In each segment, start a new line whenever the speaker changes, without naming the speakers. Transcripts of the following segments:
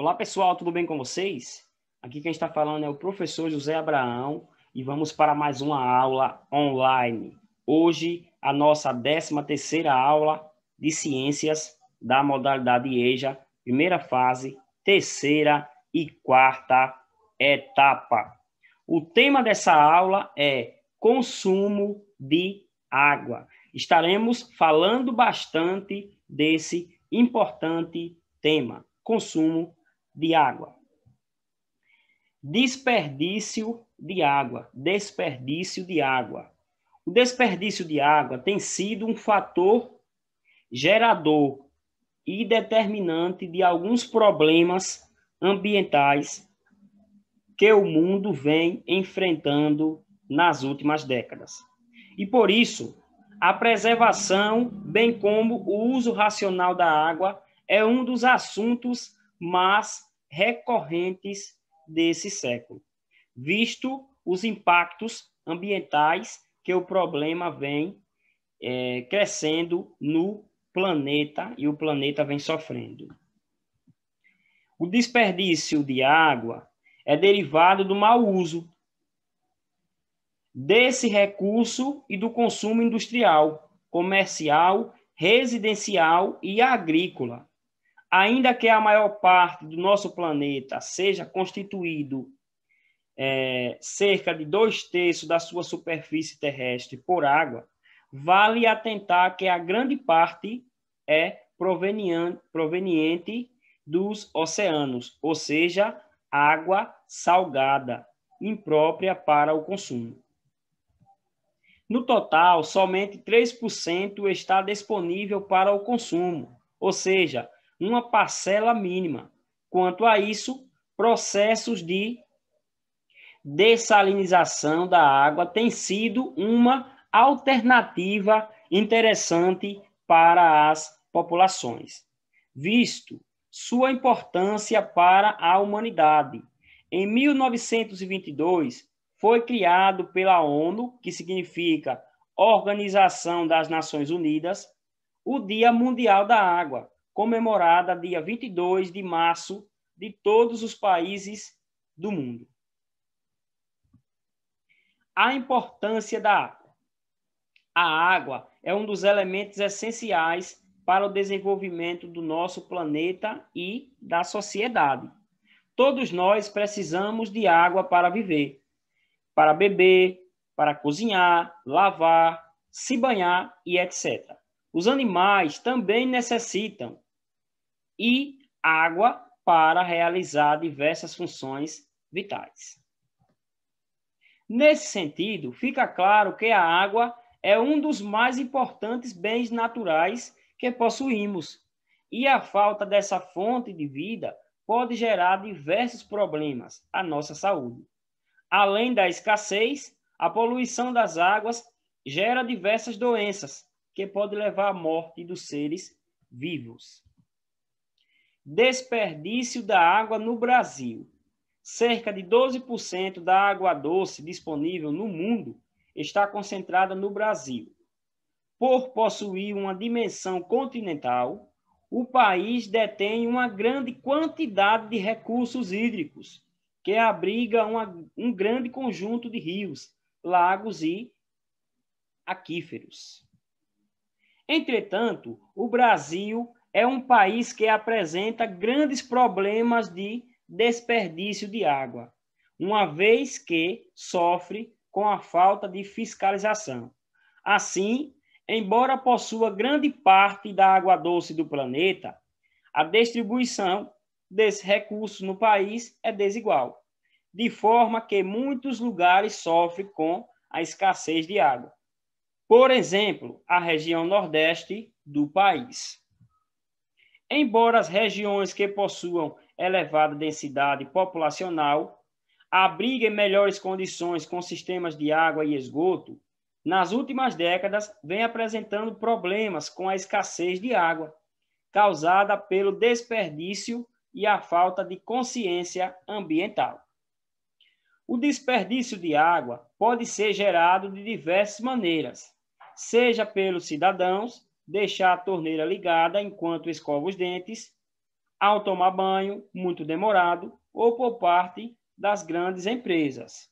Olá pessoal, tudo bem com vocês? Aqui quem está falando é o professor José Abraão e vamos para mais uma aula online. Hoje, a nossa 13 terceira aula de ciências da modalidade EJA, primeira fase, terceira e quarta etapa. O tema dessa aula é consumo de água. Estaremos falando bastante desse importante tema, consumo de água. Desperdício de água. Desperdício de água. O desperdício de água tem sido um fator gerador e determinante de alguns problemas ambientais que o mundo vem enfrentando nas últimas décadas. E por isso, a preservação, bem como o uso racional da água, é um dos assuntos mas recorrentes desse século, visto os impactos ambientais que o problema vem é, crescendo no planeta e o planeta vem sofrendo. O desperdício de água é derivado do mau uso desse recurso e do consumo industrial, comercial, residencial e agrícola, ainda que a maior parte do nosso planeta seja constituído é, cerca de dois terços da sua superfície terrestre por água, vale atentar que a grande parte é proveniente dos oceanos, ou seja, água salgada, imprópria para o consumo. No total, somente 3% está disponível para o consumo, ou seja, uma parcela mínima. Quanto a isso, processos de dessalinização da água têm sido uma alternativa interessante para as populações, visto sua importância para a humanidade. Em 1922, foi criado pela ONU, que significa Organização das Nações Unidas, o Dia Mundial da Água, comemorada dia 22 de março de todos os países do mundo. A importância da água. A água é um dos elementos essenciais para o desenvolvimento do nosso planeta e da sociedade. Todos nós precisamos de água para viver, para beber, para cozinhar, lavar, se banhar e etc. Os animais também necessitam e água para realizar diversas funções vitais. Nesse sentido, fica claro que a água é um dos mais importantes bens naturais que possuímos, e a falta dessa fonte de vida pode gerar diversos problemas à nossa saúde. Além da escassez, a poluição das águas gera diversas doenças, que pode levar à morte dos seres vivos. Desperdício da água no Brasil. Cerca de 12% da água doce disponível no mundo está concentrada no Brasil. Por possuir uma dimensão continental, o país detém uma grande quantidade de recursos hídricos, que abriga uma, um grande conjunto de rios, lagos e aquíferos. Entretanto, o Brasil é um país que apresenta grandes problemas de desperdício de água, uma vez que sofre com a falta de fiscalização. Assim, embora possua grande parte da água doce do planeta, a distribuição desse recurso no país é desigual, de forma que muitos lugares sofrem com a escassez de água. Por exemplo, a região nordeste do país. Embora as regiões que possuam elevada densidade populacional abriguem melhores condições com sistemas de água e esgoto, nas últimas décadas vem apresentando problemas com a escassez de água, causada pelo desperdício e a falta de consciência ambiental. O desperdício de água pode ser gerado de diversas maneiras, seja pelos cidadãos deixar a torneira ligada enquanto escova os dentes, ao tomar banho, muito demorado, ou por parte das grandes empresas.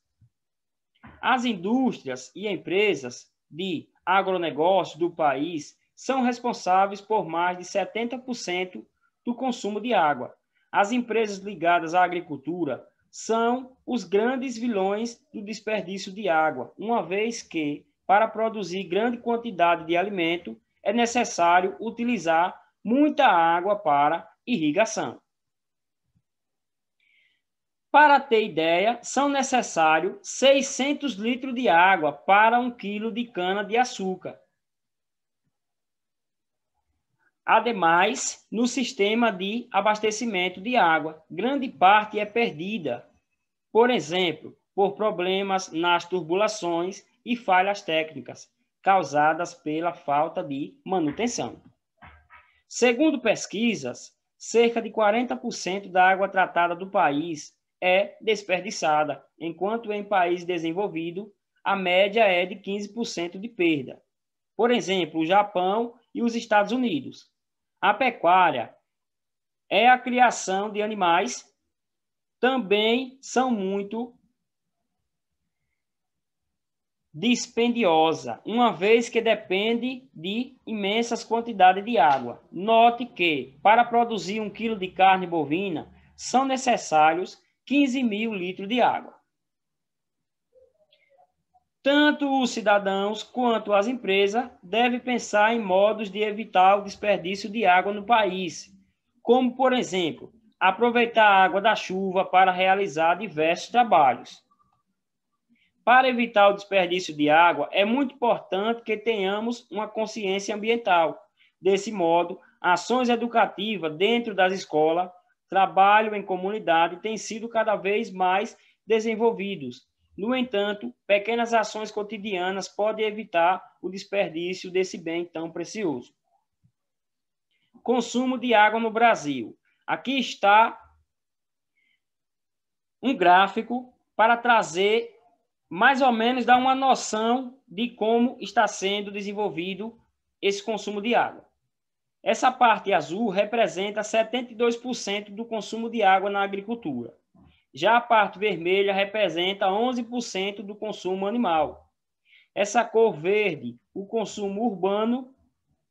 As indústrias e empresas de agronegócio do país são responsáveis por mais de 70% do consumo de água. As empresas ligadas à agricultura são os grandes vilões do desperdício de água, uma vez que para produzir grande quantidade de alimento, é necessário utilizar muita água para irrigação. Para ter ideia, são necessários 600 litros de água para um quilo de cana de açúcar. Ademais, no sistema de abastecimento de água, grande parte é perdida, por exemplo, por problemas nas turbulações e falhas técnicas causadas pela falta de manutenção. Segundo pesquisas, cerca de 40% da água tratada do país é desperdiçada, enquanto em país desenvolvido a média é de 15% de perda. Por exemplo, o Japão e os Estados Unidos. A pecuária é a criação de animais, também são muito dispendiosa, uma vez que depende de imensas quantidades de água. Note que, para produzir um quilo de carne bovina, são necessários 15 mil litros de água. Tanto os cidadãos quanto as empresas devem pensar em modos de evitar o desperdício de água no país, como, por exemplo, aproveitar a água da chuva para realizar diversos trabalhos para evitar o desperdício de água, é muito importante que tenhamos uma consciência ambiental. Desse modo, ações educativas dentro das escolas, trabalho em comunidade têm sido cada vez mais desenvolvidos. No entanto, pequenas ações cotidianas podem evitar o desperdício desse bem tão precioso. Consumo de água no Brasil. Aqui está um gráfico para trazer mais ou menos dá uma noção de como está sendo desenvolvido esse consumo de água. Essa parte azul representa 72% do consumo de água na agricultura. Já a parte vermelha representa 11% do consumo animal. Essa cor verde, o consumo urbano,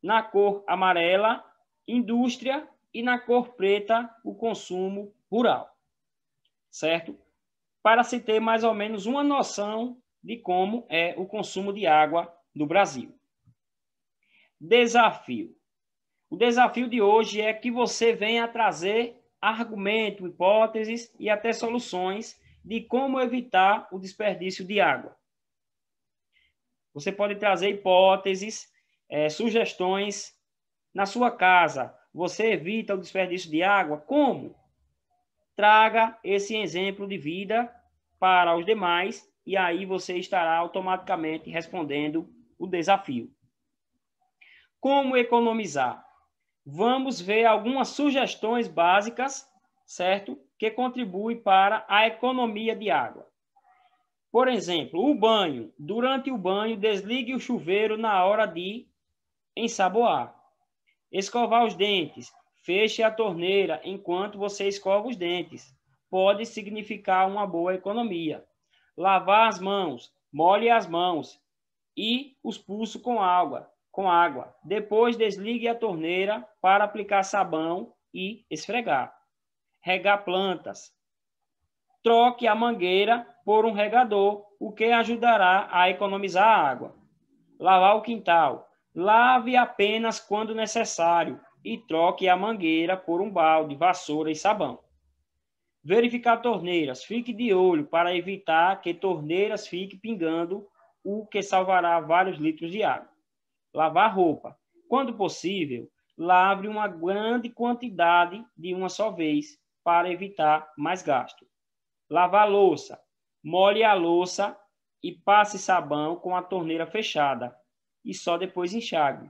na cor amarela, indústria e na cor preta, o consumo rural. Certo? para se ter mais ou menos uma noção de como é o consumo de água no Brasil. Desafio. O desafio de hoje é que você venha trazer argumento, hipóteses e até soluções de como evitar o desperdício de água. Você pode trazer hipóteses, é, sugestões na sua casa. Você evita o desperdício de água? Como? traga esse exemplo de vida para os demais e aí você estará automaticamente respondendo o desafio. Como economizar? Vamos ver algumas sugestões básicas, certo? Que contribuem para a economia de água. Por exemplo, o banho. Durante o banho, desligue o chuveiro na hora de ensaboar. Escovar os dentes. Feche a torneira enquanto você escova os dentes. Pode significar uma boa economia. Lavar as mãos, molhe as mãos e os pulsos com água, com água. Depois desligue a torneira para aplicar sabão e esfregar. Regar plantas. Troque a mangueira por um regador, o que ajudará a economizar água. Lavar o quintal. Lave apenas quando necessário e troque a mangueira por um balde, vassoura e sabão. Verificar torneiras. Fique de olho para evitar que torneiras fiquem pingando, o que salvará vários litros de água. Lavar roupa. Quando possível, lave uma grande quantidade de uma só vez para evitar mais gasto. Lavar louça. Molhe a louça e passe sabão com a torneira fechada e só depois enxague.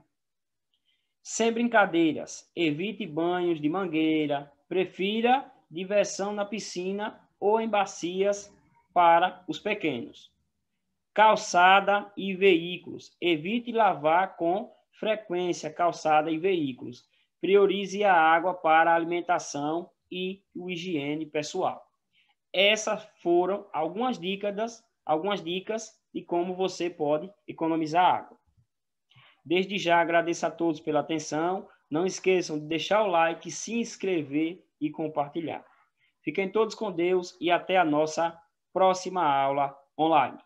Sem brincadeiras, evite banhos de mangueira, prefira diversão na piscina ou em bacias para os pequenos. Calçada e veículos. Evite lavar com frequência calçada e veículos. Priorize a água para a alimentação e o higiene pessoal. Essas foram algumas dicas, algumas dicas de como você pode economizar água. Desde já agradeço a todos pela atenção. Não esqueçam de deixar o like, se inscrever e compartilhar. Fiquem todos com Deus e até a nossa próxima aula online.